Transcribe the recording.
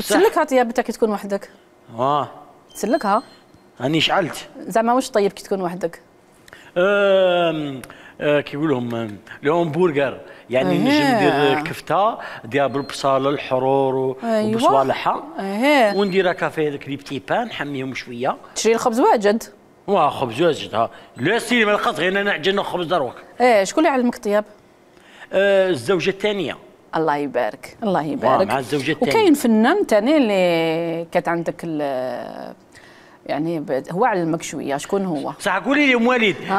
سلكها طيب بدك تكون وحدك اه سلكها هاني شعلت زعما واش طيب كي تكون وحدك أه كي يقولهم لهم يعني نجم ندير كفته ديال بالبصاله الحرور أيوة. وبصوالحها أيوة. ونديرها كافيه هذاك لي بتي بان نحميهم شويه تشري الخبز واجد واه خبز واجد ها لا سيدي ما لقيت غير انا نعجن الخبز دروك ايه شكون اللي علمك طياب؟ آه الزوجه الثانيه الله يبارك الله يبارك مع الزوجة وكاين فنان ثاني اللي كانت عندك يعني هو علمك شويه شكون هو؟ صح قولي لي ام وليد